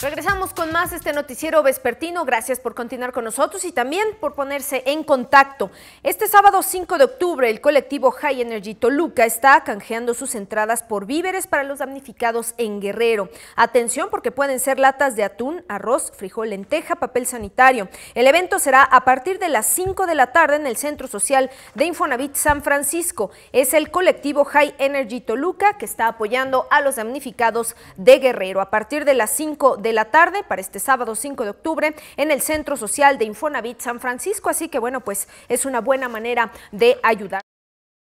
Regresamos con más este noticiero vespertino. Gracias por continuar con nosotros y también por ponerse en contacto. Este sábado 5 de octubre, el colectivo High Energy Toluca está canjeando sus entradas por víveres para los damnificados en Guerrero. Atención porque pueden ser latas de atún, arroz, frijol, lenteja, papel sanitario. El evento será a partir de las 5 de la tarde en el Centro Social de Infonavit San Francisco. Es el colectivo High Energy Toluca que está apoyando a los damnificados de Guerrero. A partir de las 5 de de la tarde para este sábado 5 de octubre en el Centro Social de Infonavit San Francisco. Así que bueno, pues es una buena manera de ayudar.